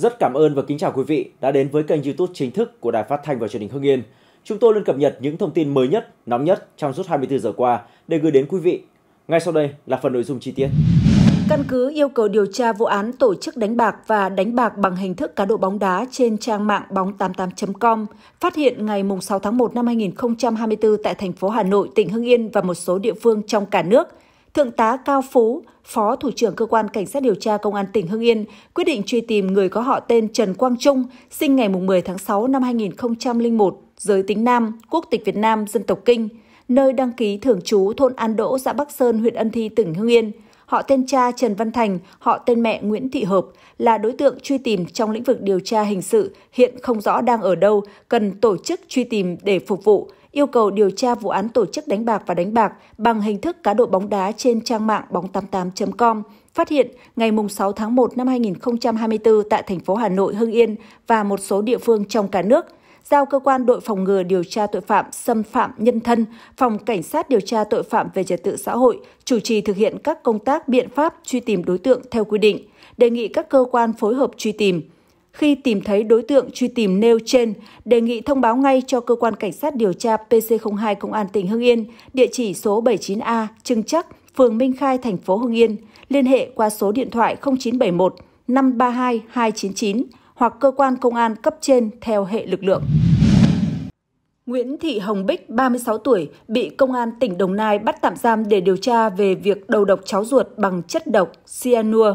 Rất cảm ơn và kính chào quý vị đã đến với kênh YouTube chính thức của Đài Phát thanh và Truyền hình Hưng Yên. Chúng tôi luôn cập nhật những thông tin mới nhất, nóng nhất trong suốt 24 giờ qua để gửi đến quý vị. Ngay sau đây là phần nội dung chi tiết. Căn cứ yêu cầu điều tra vụ án tổ chức đánh bạc và đánh bạc bằng hình thức cá độ bóng đá trên trang mạng bóng88.com, phát hiện ngày 6 tháng 1 năm 2024 tại thành phố Hà Nội, tỉnh Hưng Yên và một số địa phương trong cả nước – Thượng tá Cao Phú, Phó Thủ trưởng Cơ quan Cảnh sát điều tra Công an tỉnh Hưng Yên, quyết định truy tìm người có họ tên Trần Quang Trung, sinh ngày 10 tháng 6 năm 2001, giới tính nam, quốc tịch Việt Nam, dân tộc Kinh, nơi đăng ký thường trú thôn An Đỗ, xã Bắc Sơn, huyện Ân Thi, tỉnh Hưng Yên – Họ tên cha Trần Văn Thành, họ tên mẹ Nguyễn Thị Hợp là đối tượng truy tìm trong lĩnh vực điều tra hình sự hiện không rõ đang ở đâu, cần tổ chức truy tìm để phục vụ, yêu cầu điều tra vụ án tổ chức đánh bạc và đánh bạc bằng hình thức cá độ bóng đá trên trang mạng bóng88.com phát hiện ngày 6 tháng 1 năm 2024 tại thành phố Hà Nội, Hưng Yên và một số địa phương trong cả nước – giao cơ quan đội phòng ngừa điều tra tội phạm xâm phạm nhân thân, phòng cảnh sát điều tra tội phạm về trật tự xã hội chủ trì thực hiện các công tác biện pháp truy tìm đối tượng theo quy định, đề nghị các cơ quan phối hợp truy tìm. Khi tìm thấy đối tượng truy tìm nêu trên, đề nghị thông báo ngay cho cơ quan cảnh sát điều tra PC02 Công an tỉnh Hưng Yên, địa chỉ số 79A, Trưng Chắc, phường Minh Khai, thành phố Hưng Yên, liên hệ qua số điện thoại 0971 532 299 hoặc cơ quan công an cấp trên theo hệ lực lượng. Nguyễn Thị Hồng Bích, 36 tuổi, bị Công an tỉnh Đồng Nai bắt tạm giam để điều tra về việc đầu độc cháu ruột bằng chất độc cyanua.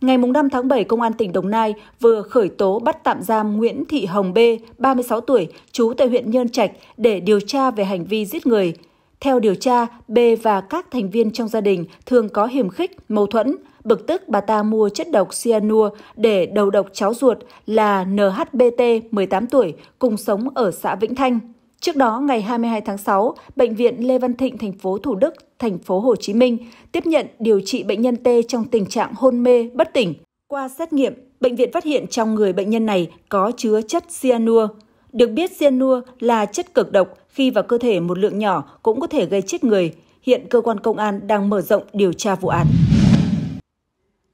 Ngày 5 tháng 7, Công an tỉnh Đồng Nai vừa khởi tố bắt tạm giam Nguyễn Thị Hồng B, 36 tuổi, trú tại huyện Nhơn Trạch để điều tra về hành vi giết người. Theo điều tra, B và các thành viên trong gia đình thường có hiểm khích, mâu thuẫn, Bực tức bà ta mua chất độc cyanua để đầu độc cháu ruột là NHBT 18 tuổi cùng sống ở xã Vĩnh Thanh. Trước đó, ngày 22 tháng 6, Bệnh viện Lê Văn Thịnh, thành phố Thủ Đức, thành phố Hồ Chí Minh tiếp nhận điều trị bệnh nhân T trong tình trạng hôn mê, bất tỉnh. Qua xét nghiệm, bệnh viện phát hiện trong người bệnh nhân này có chứa chất cyanua. Được biết cyanua là chất cực độc, khi vào cơ thể một lượng nhỏ cũng có thể gây chết người. Hiện cơ quan công an đang mở rộng điều tra vụ án.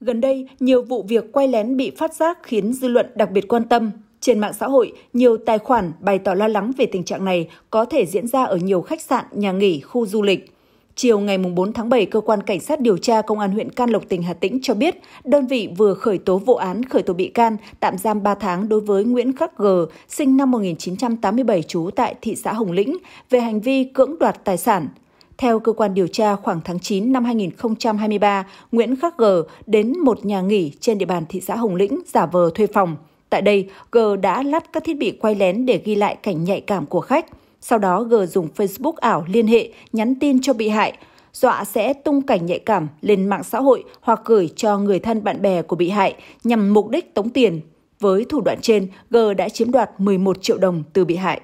Gần đây, nhiều vụ việc quay lén bị phát giác khiến dư luận đặc biệt quan tâm. Trên mạng xã hội, nhiều tài khoản bày tỏ lo lắng về tình trạng này có thể diễn ra ở nhiều khách sạn, nhà nghỉ, khu du lịch. Chiều ngày 4 tháng 7, Cơ quan Cảnh sát điều tra Công an huyện Can Lộc, tỉnh Hà Tĩnh cho biết, đơn vị vừa khởi tố vụ án, khởi tố bị can, tạm giam 3 tháng đối với Nguyễn Khắc G, sinh năm 1987, trú tại thị xã Hồng Lĩnh, về hành vi cưỡng đoạt tài sản – theo cơ quan điều tra, khoảng tháng 9 năm 2023, Nguyễn Khắc G đến một nhà nghỉ trên địa bàn thị xã Hồng Lĩnh giả vờ thuê phòng. Tại đây, G đã lắp các thiết bị quay lén để ghi lại cảnh nhạy cảm của khách. Sau đó, G dùng Facebook ảo liên hệ, nhắn tin cho bị hại, dọa sẽ tung cảnh nhạy cảm lên mạng xã hội hoặc gửi cho người thân bạn bè của bị hại nhằm mục đích tống tiền. Với thủ đoạn trên, G đã chiếm đoạt 11 triệu đồng từ bị hại.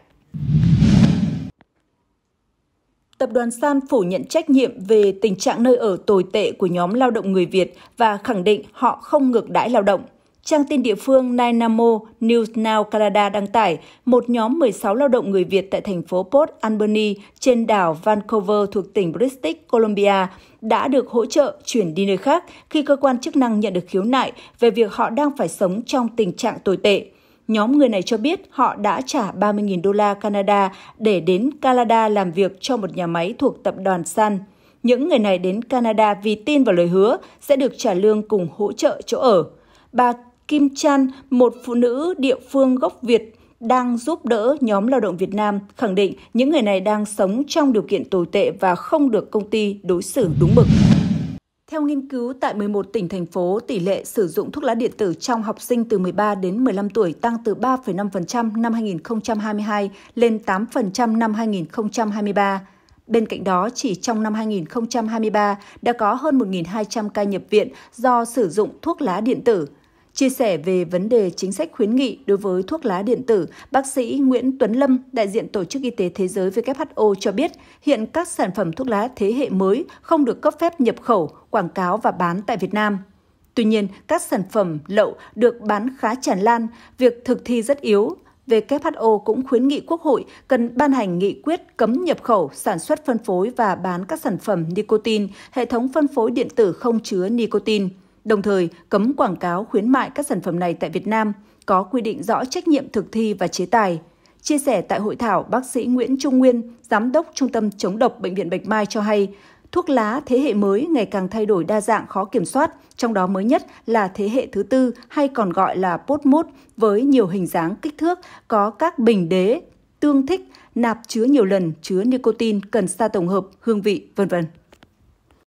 Tập đoàn San phủ nhận trách nhiệm về tình trạng nơi ở tồi tệ của nhóm lao động người Việt và khẳng định họ không ngược đãi lao động. Trang tin địa phương Dynamo News Now Canada đăng tải một nhóm 16 lao động người Việt tại thành phố Port Alberni trên đảo Vancouver thuộc tỉnh British Columbia đã được hỗ trợ chuyển đi nơi khác khi cơ quan chức năng nhận được khiếu nại về việc họ đang phải sống trong tình trạng tồi tệ. Nhóm người này cho biết họ đã trả 30.000 đô la Canada để đến Canada làm việc cho một nhà máy thuộc tập đoàn Sun. Những người này đến Canada vì tin vào lời hứa sẽ được trả lương cùng hỗ trợ chỗ ở. Bà Kim Chan, một phụ nữ địa phương gốc Việt, đang giúp đỡ nhóm lao động Việt Nam khẳng định những người này đang sống trong điều kiện tồi tệ và không được công ty đối xử đúng mực. Theo nghiên cứu, tại 11 tỉnh, thành phố, tỷ lệ sử dụng thuốc lá điện tử trong học sinh từ 13 đến 15 tuổi tăng từ 3,5% năm 2022 lên 8% năm 2023. Bên cạnh đó, chỉ trong năm 2023 đã có hơn 1.200 ca nhập viện do sử dụng thuốc lá điện tử – Chia sẻ về vấn đề chính sách khuyến nghị đối với thuốc lá điện tử, bác sĩ Nguyễn Tuấn Lâm, đại diện Tổ chức Y tế Thế giới WHO cho biết, hiện các sản phẩm thuốc lá thế hệ mới không được cấp phép nhập khẩu, quảng cáo và bán tại Việt Nam. Tuy nhiên, các sản phẩm lậu được bán khá tràn lan, việc thực thi rất yếu. WHO cũng khuyến nghị Quốc hội cần ban hành nghị quyết cấm nhập khẩu, sản xuất phân phối và bán các sản phẩm nicotine, hệ thống phân phối điện tử không chứa nicotine đồng thời cấm quảng cáo khuyến mại các sản phẩm này tại Việt Nam, có quy định rõ trách nhiệm thực thi và chế tài. Chia sẻ tại hội thảo, bác sĩ Nguyễn Trung Nguyên, giám đốc Trung tâm chống độc bệnh viện Bạch Mai cho hay, thuốc lá thế hệ mới ngày càng thay đổi đa dạng khó kiểm soát, trong đó mới nhất là thế hệ thứ tư hay còn gọi là pot mốt với nhiều hình dáng kích thước, có các bình đế, tương thích, nạp chứa nhiều lần, chứa nicotine, cần sa tổng hợp, hương vị, vân vân.